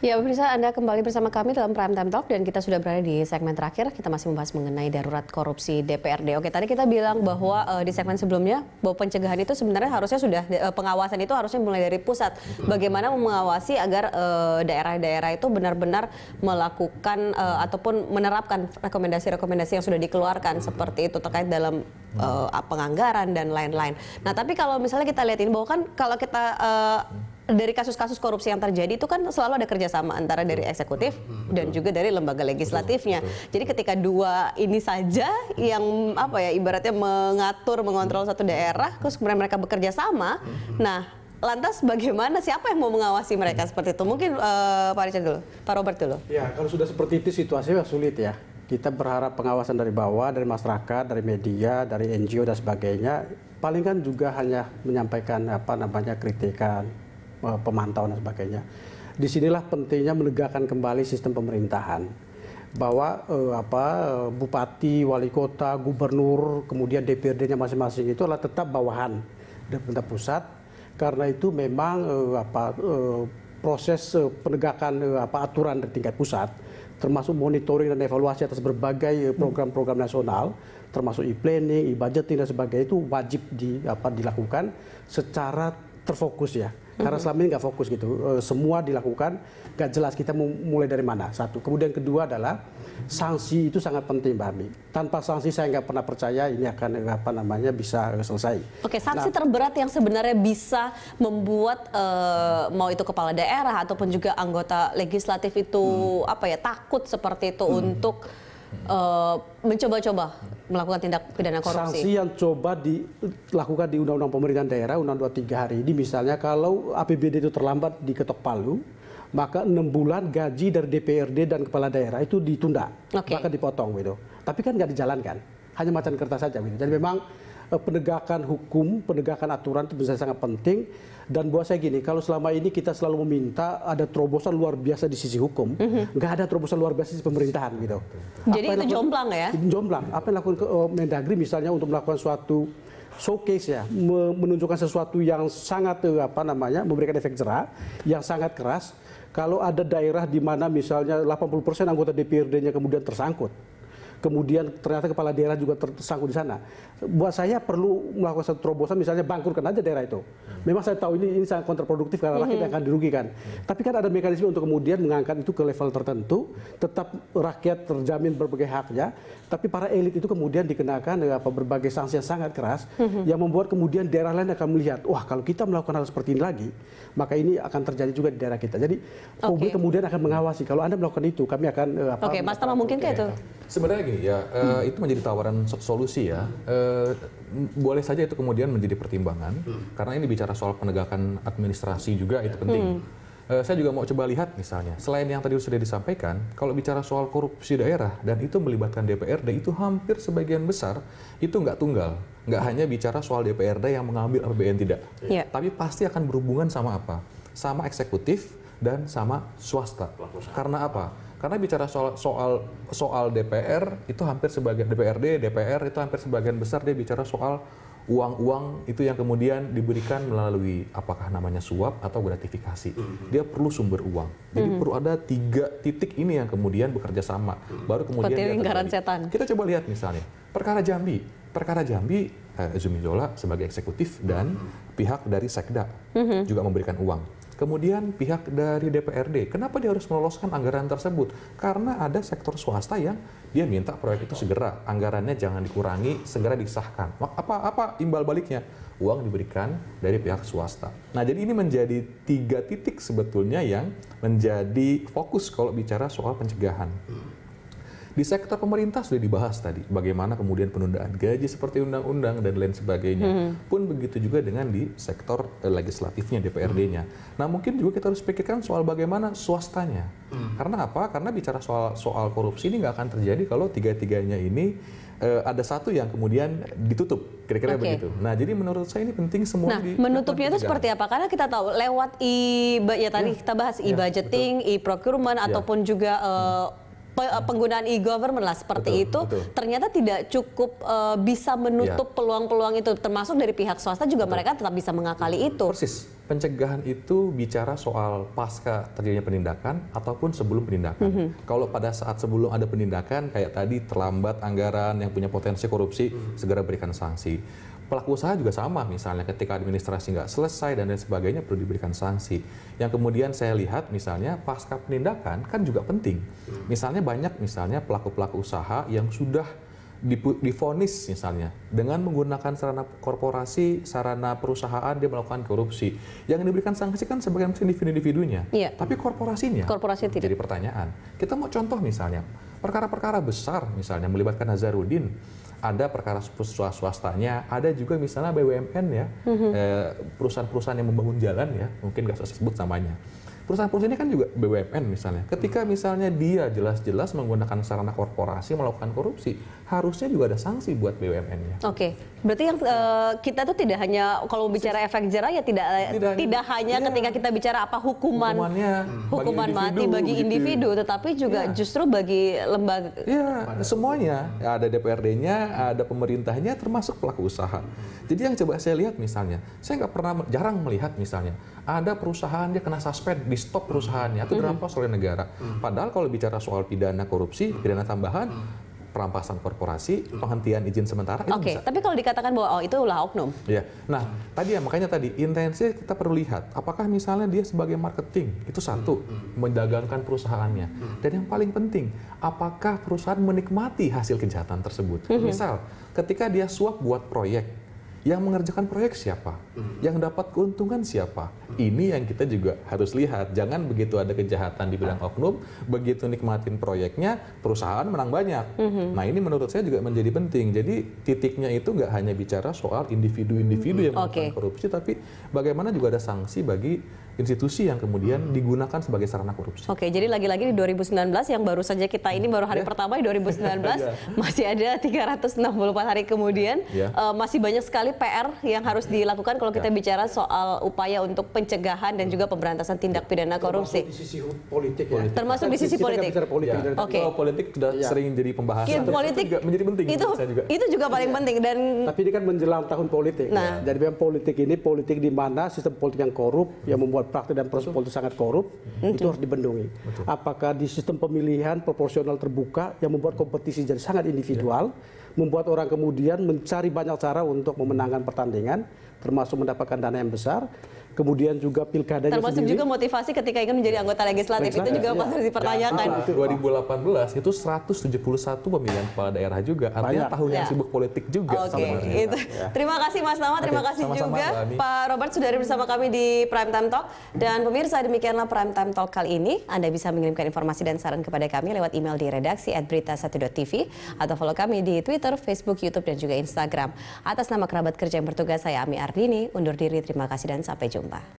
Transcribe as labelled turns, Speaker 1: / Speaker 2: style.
Speaker 1: Ya, pemirsa Anda kembali bersama kami dalam Prime Time Talk dan kita sudah berada di segmen terakhir. Kita masih membahas mengenai darurat korupsi DPRD. Oke, tadi kita bilang bahwa uh, di segmen sebelumnya bahwa pencegahan itu sebenarnya harusnya sudah uh, pengawasan itu harusnya mulai dari pusat. Bagaimana mengawasi agar eh, daerah-daerah uh, itu benar-benar melakukan uh, ataupun menerapkan rekomendasi-rekomendasi yang sudah dikeluarkan seperti itu terkait dalam uh, penganggaran dan lain-lain. Nah, tapi kalau misalnya kita lihat ini bahwa kan kalau kita uh, dari kasus-kasus korupsi yang terjadi itu kan selalu ada kerjasama antara dari eksekutif hmm, betul. dan juga dari lembaga legislatifnya. Betul, betul. Jadi ketika dua ini saja yang apa ya ibaratnya mengatur mengontrol satu daerah, terus kemudian mereka bekerja sama, hmm. nah lantas bagaimana siapa yang mau mengawasi mereka hmm. seperti itu? Mungkin uh, Pak Richard dulu, Pak Robert dulu. Ya kalau sudah
Speaker 2: seperti itu situasinya sulit ya. Kita berharap pengawasan dari bawah, dari masyarakat, dari media, dari NGO dan sebagainya. Paling kan juga hanya menyampaikan apa namanya kritikan Eh, pemantauan dan sebagainya. Disinilah pentingnya menegakkan kembali sistem pemerintahan bahwa eh, apa eh, bupati, wali kota, gubernur, kemudian DPRD-nya masing-masing itu adalah tetap bawahan dari pemerintah pusat. Karena itu memang eh, apa eh, proses eh, penegakan eh, apa aturan dari tingkat pusat termasuk monitoring dan evaluasi atas berbagai eh, program-program nasional termasuk e-planning, e-budgeting dan sebagainya itu wajib di apa dilakukan secara terfokus ya karena selama ini nggak fokus gitu. Eh, semua dilakukan, nggak jelas kita mulai dari mana. Satu. Kemudian kedua adalah sanksi itu sangat penting, Mbak Ami. Tanpa sanksi saya nggak pernah percaya ini akan eh, apa namanya bisa eh, selesai.
Speaker 1: Oke, sanksi nah, terberat yang sebenarnya bisa membuat e, mau itu kepala daerah ataupun juga anggota legislatif itu hmm. apa ya takut seperti itu hmm. untuk uh, mencoba-coba melakukan tindak pidana korupsi. Sanksi yang
Speaker 2: coba dilakukan di Undang-Undang Pemerintahan Daerah Undang-Undang 23 hari ini misalnya kalau APBD itu terlambat diketok palu, maka enam bulan gaji dari DPRD dan kepala daerah itu ditunda, okay. bahkan dipotong gitu. Tapi kan nggak dijalankan, hanya macan kertas saja gitu. Jadi memang Eh, penegakan hukum, penegakan aturan itu bisa sangat penting. Dan buat saya gini, kalau selama ini kita selalu meminta ada terobosan luar biasa di sisi hukum, mhm. nggak mm -hmm. ada terobosan luar biasa di pemerintahan gitu.
Speaker 1: Jadi apa itu lakukan, jomplang ya?
Speaker 2: Jomplang. Apa yang lakukan ke, uh, Mendagri misalnya untuk melakukan suatu showcase ya, menunjukkan sesuatu yang sangat uh, apa namanya, memberikan efek jerah yang sangat keras. Kalau ada daerah di mana misalnya 80% anggota DPRD-nya kemudian tersangkut, kemudian ternyata kepala daerah juga tersangkut di sana. Buat saya perlu melakukan satu terobosan, misalnya bangkrutkan aja daerah itu. Memang saya tahu ini, ini sangat kontraproduktif karena rakyat mm-hmm. akan dirugikan. Tapi kan ada mekanisme untuk kemudian mengangkat itu ke level tertentu, tetap rakyat terjamin berbagai haknya, tapi para elit itu kemudian dikenakan eh, apa berbagai sanksi yang sangat keras mm-hmm. yang membuat kemudian daerah lain akan melihat, wah kalau kita melakukan hal seperti ini lagi, maka ini akan terjadi juga di daerah kita. Jadi publik kemudian akan mengawasi kalau Anda melakukan itu, kami akan
Speaker 3: eh, Oke, okay,
Speaker 1: Mas Tama mungkin ke itu.
Speaker 3: Sebenarnya lagi ya, eh, hmm. itu menjadi tawaran solusi ya. Uh, boleh saja itu kemudian menjadi pertimbangan hmm. karena ini bicara soal penegakan administrasi juga itu hmm. penting. Uh, saya juga mau coba lihat misalnya, selain yang tadi sudah disampaikan, kalau bicara soal korupsi daerah dan itu melibatkan DPRD itu hampir sebagian besar itu nggak tunggal, nggak hanya bicara soal DPRD yang mengambil APBN tidak, yeah. Iya. tapi pasti akan berhubungan sama apa? Sama eksekutif dan sama swasta. Karena apa? Karena bicara soal soal soal DPR itu hampir sebagian DPRD, DPR itu hampir sebagian besar dia bicara soal uang-uang itu yang kemudian diberikan melalui apakah namanya suap atau gratifikasi. Mm-hmm. Dia perlu sumber uang. Jadi mm -hmm. perlu ada tiga titik ini yang kemudian bekerja sama. Mm-hmm. Baru kemudian lingkaran setan. Kita coba lihat misalnya perkara Jambi. Perkara Jambi eh, Zumi Zola sebagai eksekutif dan mm-hmm. pihak dari Sekda
Speaker 1: mm -hmm. juga
Speaker 3: memberikan uang. Kemudian pihak dari DPRD, kenapa dia harus meloloskan anggaran tersebut? Karena ada sektor swasta yang dia minta proyek itu segera, anggarannya jangan dikurangi, segera disahkan. Apa apa imbal baliknya? Uang diberikan dari pihak swasta. Nah, jadi ini menjadi tiga titik sebetulnya yang menjadi fokus kalau bicara soal pencegahan. Di sektor pemerintah sudah dibahas tadi bagaimana kemudian penundaan gaji seperti undang-undang dan lain sebagainya. Hmm. Pun begitu juga dengan di sektor eh, legislatifnya DPRD-nya. Hmm. Nah, mungkin juga kita harus pikirkan soal bagaimana swastanya. Hmm. Karena apa? Karena bicara soal soal korupsi ini nggak akan terjadi kalau tiga-tiganya ini eh, ada satu yang kemudian ditutup kira-kira okay. begitu. Nah, jadi menurut saya ini penting semua Nah, di,
Speaker 1: menutupnya itu seperti apa? Karena kita tahu lewat e ya tadi yeah. kita bahas e-budgeting, ya, yeah, e-procurement yeah. ataupun juga eh, hmm Eh, penggunaan e-government lah seperti betul, itu betul. ternyata tidak cukup uh, bisa menutup ya. peluang-peluang ya. itu termasuk dari pihak swasta juga betul. mereka tetap bisa mengakali iya. itu. Persis.
Speaker 3: Pencegahan itu bicara soal pasca terjadinya penindakan ataupun sebelum penindakan. Mm -hmm. Kalau pada saat sebelum ada penindakan kayak tadi terlambat anggaran yang punya potensi korupsi mm -hmm. segera berikan sanksi Pelaku usaha juga sama, misalnya ketika administrasi nggak selesai dan lain sebagainya perlu diberikan sanksi. Yang kemudian saya lihat misalnya pasca penindakan kan juga penting. Misalnya banyak misalnya pelaku-pelaku usaha yang sudah difonis misalnya dengan menggunakan sarana korporasi, sarana perusahaan dia melakukan korupsi. Yang diberikan sanksi kan sebagian besar individu-individunya. Iya. Tapi
Speaker 1: korporasinya. Korporasi tidak.
Speaker 3: Jadi pertanyaan. Kita mau contoh misalnya perkara-perkara besar misalnya melibatkan Nazaruddin ada perkara swastanya, ada juga misalnya BUMN ya, mm-hmm. eh, perusahaan-perusahaan yang membangun jalan ya, mungkin nggak saya sebut namanya perusahaan-perusahaan ini kan juga BUMN misalnya. Ketika hmm. misalnya dia jelas-jelas menggunakan sarana korporasi melakukan korupsi, harusnya juga ada sanksi buat BUMN-nya.
Speaker 1: Oke, okay. berarti yang uh, kita tuh tidak hanya kalau bicara efek jerah ya tidak tidak, eh, tidak hanya, hanya iya. ketika kita bicara apa hukuman Hukumannya hukuman bagi mati bagi gitu. individu, tetapi juga iya. justru bagi lembaga. Iya,
Speaker 3: semuanya ada DPRD-nya, ada pemerintahnya, termasuk pelaku usaha. Jadi yang coba saya lihat misalnya, saya nggak pernah jarang melihat misalnya ada perusahaan dia kena suspend di stop perusahaannya atau mm-hmm. dirampas oleh negara. Mm-hmm. Padahal kalau bicara soal pidana korupsi, mm-hmm. pidana tambahan, perampasan korporasi, penghentian izin sementara itu okay.
Speaker 1: tapi kalau dikatakan bahwa oh itu ulah oknum.
Speaker 3: Ya. Nah, tadi ya makanya tadi intensi kita perlu lihat apakah misalnya dia sebagai marketing itu satu hmm. mendagangkan perusahaannya. Dan yang paling penting, apakah perusahaan menikmati hasil kejahatan tersebut. Misal, ketika dia suap buat proyek yang mengerjakan proyek siapa, hmm. yang dapat keuntungan siapa. Hmm. Ini yang kita juga harus lihat. Jangan begitu ada kejahatan di bidang ah. oknum, begitu nikmatin proyeknya, perusahaan menang banyak. Hmm. Nah ini menurut saya juga menjadi penting. Jadi titiknya itu nggak hanya bicara soal individu-individu yang melakukan okay. korupsi, tapi bagaimana juga ada sanksi bagi institusi yang kemudian hmm. digunakan sebagai sarana korupsi.
Speaker 1: Oke, jadi lagi-lagi di 2019 yang baru saja kita ini hmm. baru hari yeah. pertama di 2019 yeah. masih ada 364 hari kemudian yeah. Ya. uh, masih banyak sekali PR yang harus dilakukan kalau kita yeah. bicara soal upaya untuk pencegahan dan juga pemberantasan tindak pidana korupsi. Termasuk di sisi
Speaker 3: politik ya. Politik. Termasuk di sisi politik. politik. Yeah. Oke. Okay. politik sudah yeah. sering jadi pembahasan. Yeah. Ya,
Speaker 1: politik itu juga menjadi penting. Itu juga. itu juga paling yeah. penting dan Tapi
Speaker 2: ini kan menjelang tahun politik. Nah. Ya. Jadi memang politik ini politik di mana sistem politik yang korup yang hmm. membuat praktek dan proses politik sangat korup mm-hmm. itu harus dibendungi. Betul. Apakah di sistem pemilihan proporsional terbuka yang membuat kompetisi jadi sangat individual, yeah. membuat orang kemudian mencari banyak cara untuk memenangkan pertandingan termasuk mendapatkan dana yang besar. Kemudian juga pilkada
Speaker 3: Termasuk sendiri. juga
Speaker 1: motivasi ketika ingin menjadi anggota legislatif, legislatif itu juga ya. dipertanyakan. Ya,
Speaker 3: nah, 2018 itu 171 pemilihan kepala daerah juga. Artinya Banyak. tahun ya. yang iya. sibuk politik juga. Oke, okay. itu. Ya. Terima
Speaker 1: kasih Mas nama terima kasih sama -sama, juga Mbak Pak Robert sudah bersama kami di Prime Time Talk. Dan pemirsa demikianlah Prime Time Talk kali ini. Anda bisa mengirimkan informasi dan saran kepada kami lewat email di redaksi @berita1.tv atau follow kami di Twitter, Facebook, YouTube dan juga Instagram. Atas nama kerabat kerja yang bertugas saya Ami Ar ini undur diri. Terima kasih dan sampai jumpa.